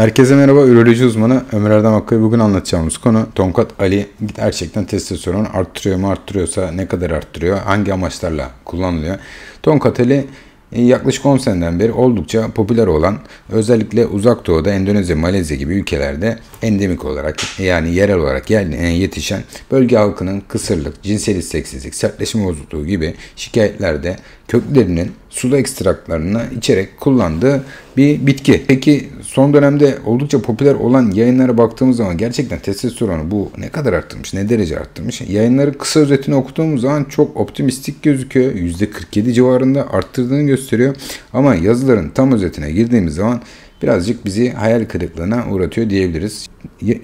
Herkese merhaba, üroloji uzmanı Ömer Erdem Akkaya. Bugün anlatacağımız konu Tonkat Ali gerçekten testosteron arttırıyor mu arttırıyorsa ne kadar arttırıyor, hangi amaçlarla kullanılıyor. Tonkat Ali e, yaklaşık 10 seneden beri oldukça popüler olan özellikle uzak doğuda Endonezya, Malezya gibi ülkelerde endemik olarak yani yerel olarak e, yetişen bölge halkının kısırlık, cinsel isteksizlik, sertleşme bozukluğu gibi şikayetlerde köklerinin suda ekstraklarını içerek kullandığı bir bitki. Peki son dönemde oldukça popüler olan yayınlara baktığımız zaman gerçekten testosteronu bu ne kadar arttırmış, ne derece arttırmış. Yayınları kısa özetini okuduğumuz zaman çok optimistik gözüküyor. %47 civarında arttırdığını gösteriyor. Ama yazıların tam özetine girdiğimiz zaman birazcık bizi hayal kırıklığına uğratıyor diyebiliriz.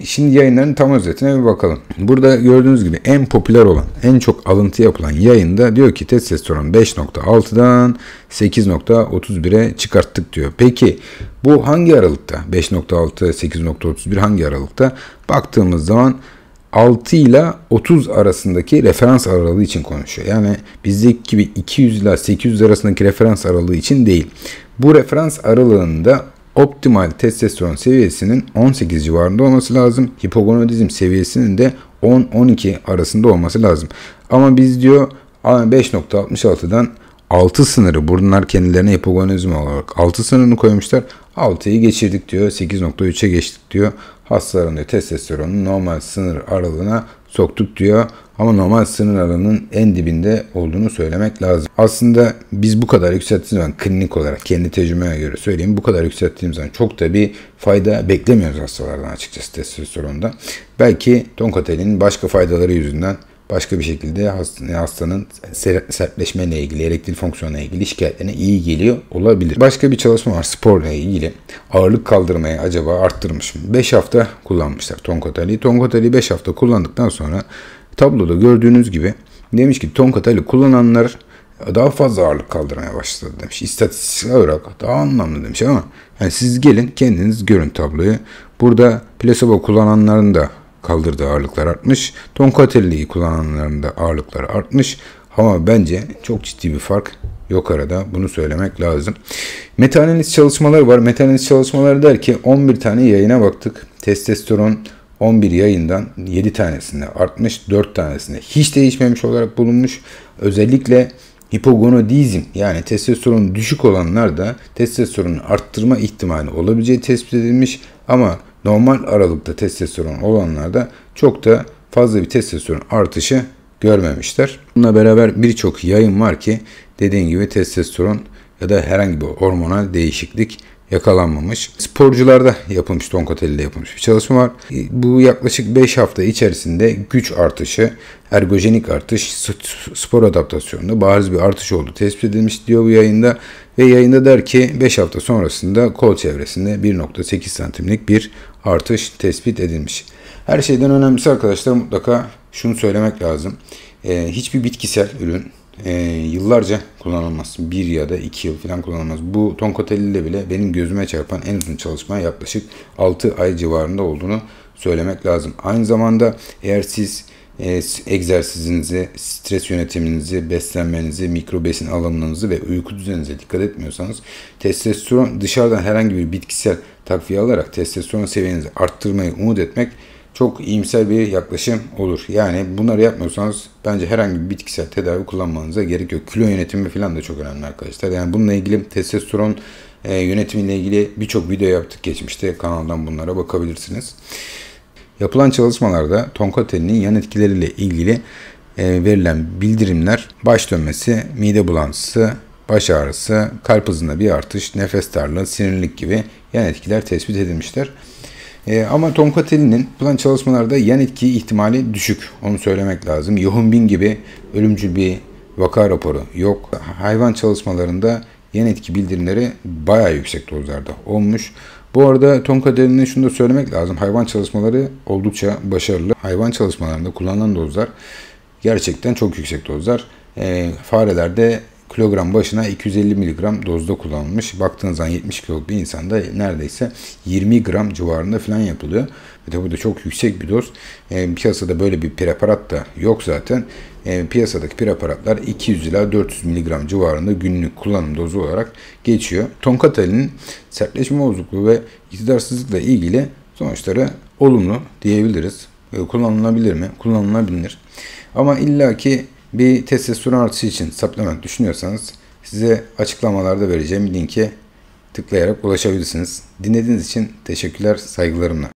Şimdi yayınların tam özetine bir bakalım. Burada gördüğünüz gibi en popüler olan, en çok alıntı yapılan yayında diyor ki testosteron 5.6'dan 8.31'e çıkarttık diyor. Peki bu hangi aralıkta? 5.6, 8.31 hangi aralıkta? Baktığımız zaman 6 ile 30 arasındaki referans aralığı için konuşuyor. Yani bizdeki gibi 200 ile 800 arasındaki referans aralığı için değil. Bu referans aralığında optimal testosteron seviyesinin 18 civarında olması lazım. Hipogonadizm seviyesinin de 10-12 arasında olması lazım. Ama biz diyor 5.66'dan 6 sınırı bunlar kendilerine hipogonizm olarak 6 sınırını koymuşlar. 6'yı geçirdik diyor. 8.3'e geçtik diyor. Hastaların diyor, testosteronun normal sınır aralığına soktuk diyor. Ama normal sınır alanının en dibinde olduğunu söylemek lazım. Aslında biz bu kadar yükselttiğimiz zaman klinik olarak kendi tecrübeme göre söyleyeyim bu kadar yükselttiğimiz zaman çok da bir fayda beklemiyoruz hastalardan açıkçası testosteronda. Belki tonkatelinin başka faydaları yüzünden başka bir şekilde hastanın sertleşmeyle ilgili, erektil fonksiyonla ilgili şikayetlerine iyi geliyor olabilir. Başka bir çalışma var sporla ilgili. Ağırlık kaldırmayı acaba arttırmış mı? 5 hafta kullanmışlar Tonkotali, Tonkotali 5 hafta kullandıktan sonra tabloda gördüğünüz gibi demiş ki tonkotali kullananlar daha fazla ağırlık kaldırmaya başladı demiş. İstatistik olarak daha anlamlı demiş ama yani siz gelin kendiniz görün tabloyu. Burada placebo kullananların da kaldırdığı ağırlıklar artmış. Tonkatelli'yi kullananların da ağırlıkları artmış. Ama bence çok ciddi bir fark yok arada. Bunu söylemek lazım. Metaanaliz çalışmaları var. Metaanaliz çalışmaları der ki 11 tane yayına baktık. Testosteron 11 yayından 7 tanesinde artmış, 4 tanesinde hiç değişmemiş olarak bulunmuş. Özellikle hipogonadizm yani testosteron düşük olanlarda testosteronun arttırma ihtimali olabileceği tespit edilmiş ama normal aralıkta testosteron olanlarda çok da fazla bir testosteron artışı görmemişler. Bununla beraber birçok yayın var ki dediğim gibi testosteron ya da herhangi bir hormonal değişiklik yakalanmamış. Sporcularda yapılmış Tonkatelli'de yapılmış bir çalışma var. E, bu yaklaşık 5 hafta içerisinde güç artışı, ergojenik artış, spor adaptasyonunda bariz bir artış oldu tespit edilmiş diyor bu yayında. Ve yayında der ki 5 hafta sonrasında kol çevresinde 1.8 santimlik bir artış tespit edilmiş. Her şeyden önemlisi arkadaşlar mutlaka şunu söylemek lazım. Ee, hiçbir bitkisel ürün e, yıllarca kullanılmaz. Bir ya da iki yıl falan kullanılmaz. Bu Tonkatelli bile benim gözüme çarpan en uzun çalışma yaklaşık 6 ay civarında olduğunu söylemek lazım. Aynı zamanda eğer siz e, egzersizinizi, stres yönetiminizi, beslenmenizi, mikrobesin alımınızı ve uyku düzeninize dikkat etmiyorsanız testosteron dışarıdan herhangi bir bitkisel takviye alarak testosteron seviyenizi arttırmayı umut etmek çok iyimser bir yaklaşım olur. Yani bunları yapmıyorsanız bence herhangi bir bitkisel tedavi kullanmanıza gerek yok. Kilo yönetimi falan da çok önemli arkadaşlar. Yani bununla ilgili testosteron e, yönetimiyle ilgili birçok video yaptık geçmişte. Kanaldan bunlara bakabilirsiniz. Yapılan çalışmalarda tonka telinin yan etkileriyle ilgili e, verilen bildirimler baş dönmesi, mide bulantısı, baş ağrısı, kalp hızında bir artış, nefes darlığı, sinirlilik gibi yan etkiler tespit edilmiştir. E, ama Tonkateli'nin plan çalışmalarda yan etki ihtimali düşük. Onu söylemek lazım. Yohumbin gibi ölümcül bir vaka raporu yok. Hayvan çalışmalarında yan etki bildirimleri bayağı yüksek dozlarda olmuş. Bu arada tonka şunu da söylemek lazım. Hayvan çalışmaları oldukça başarılı. Hayvan çalışmalarında kullanılan dozlar gerçekten çok yüksek dozlar. E, farelerde kilogram başına 250 miligram dozda kullanılmış. Baktığınız zaman 70 kiloluk bir insanda neredeyse 20 gram civarında falan yapılıyor. Ve tabi bu da çok yüksek bir doz. E, piyasada böyle bir preparat da yok zaten. E, piyasadaki preparatlar 200 ila 400 miligram civarında günlük kullanım dozu olarak geçiyor. Tonkatel'in sertleşme bozukluğu ve iktidarsızlıkla ilgili sonuçları olumlu diyebiliriz. E, kullanılabilir mi? Kullanılabilir. Ama illaki bir testosteron artışı için supplement düşünüyorsanız size açıklamalarda vereceğim linke tıklayarak ulaşabilirsiniz. Dinlediğiniz için teşekkürler, saygılarımla.